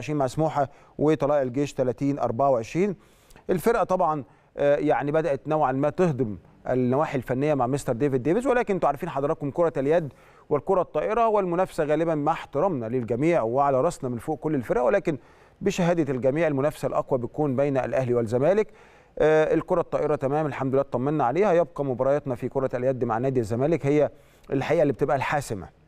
26 مع سموحه وطلائع الجيش 30 24 الفرقه طبعا آه، يعني بدات نوعا ما تهضم النواحي الفنيه مع مستر ديفيد ديفيز ولكن انتوا عارفين حضراتكم كره اليد والكره الطائره والمنافسه غالبا مع احترامنا للجميع وعلى راسنا من فوق كل الفرق ولكن بشهاده الجميع المنافسه الاقوى بتكون بين الاهلي والزمالك آه، الكره الطائره تمام الحمد لله اطمنا عليها يبقى مبارياتنا في كره اليد مع نادي الزمالك هي الحقيقه اللي بتبقى الحاسمه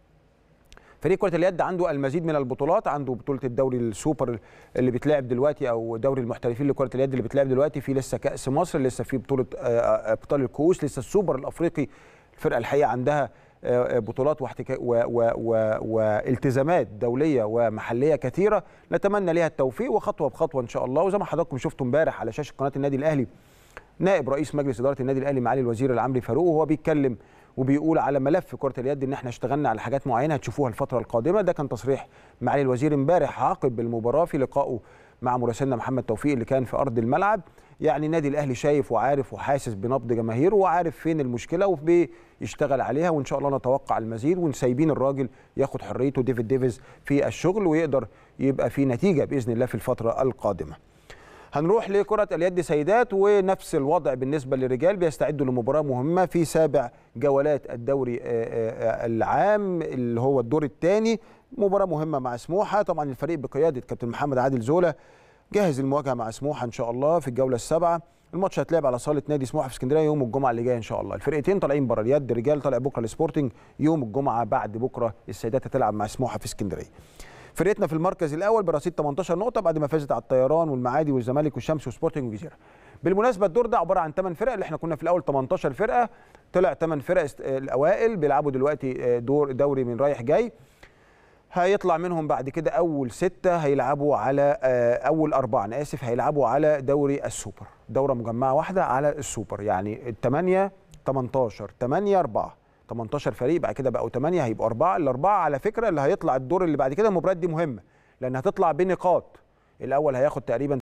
فريق كره اليد عنده المزيد من البطولات عنده بطوله الدوري السوبر اللي بيتلعب دلوقتي او دوري المحترفين لكره اليد اللي بيتلعب دلوقتي في لسه كاس مصر لسه في بطوله آه، آه، ابطال الكؤوس لسه السوبر الافريقي الفرقه الحقيقه عندها آه، بطولات واحتكا... و... و... و... والتزامات دوليه ومحليه كثيره نتمنى لها التوفيق وخطوه بخطوه ان شاء الله وزي ما حضراتكم شفتوا امبارح على شاشه قناه النادي الاهلي نائب رئيس مجلس اداره النادي الاهلي معالي الوزير العامري فاروق وهو بيتكلم وبيقول على ملف كره اليد ان احنا اشتغلنا على حاجات معينه هتشوفوها الفتره القادمه ده كان تصريح معالي الوزير امبارح عقب المباراه في لقائه مع مراسلنا محمد توفيق اللي كان في ارض الملعب يعني النادي الاهلي شايف وعارف وحاسس بنبض جماهيره وعارف فين المشكله وبيشتغل عليها وان شاء الله نتوقع المزيد ونسيبين الراجل ياخد حريته ديفيد ديفيز في الشغل ويقدر يبقى في نتيجه باذن الله في الفتره القادمه هنروح لكرة اليد سيدات ونفس الوضع بالنسبة للرجال بيستعدوا لمباراة مهمة في سابع جولات الدوري آه، آه، آه، العام اللي هو الدور الثاني مباراة مهمة مع سموحة طبعا الفريق بقيادة كابتن محمد عادل زولا جاهز المواجهة مع سموحة إن شاء الله في الجولة السابعة الماتش هيتلعب على صاله نادي سموحه في اسكندريه يوم الجمعه اللي جايه ان شاء الله الفرقتين طالعين بره اليد رجال طالع بكره السبورتنج يوم الجمعه بعد بكره السيدات هتلعب مع سموحه في اسكندريه فرقتنا في المركز الاول برصيد 18 نقطه بعد ما فازت على الطيران والمعادي والزمالك والشمس وسبورتنج وجزيره بالمناسبه الدور ده عباره عن 8 فرق اللي احنا كنا في الاول 18 فرقه طلع 8 فرق الاوائل بيلعبوا دلوقتي آه، دور دوري من رايح جاي هيطلع منهم بعد كده اول ستة هيلعبوا على آه، اول اربعه انا اسف هيلعبوا على دوري السوبر دوره مجمعه واحده على السوبر يعني الثمانيه 18 8 4 18 فريق بعد كده بقوا 8 هيبقوا 4 الاربعه على فكره اللي هيطلع الدور اللي بعد كده المباريات دي مهمه لان هتطلع بنقاط الاول هياخد تقريبا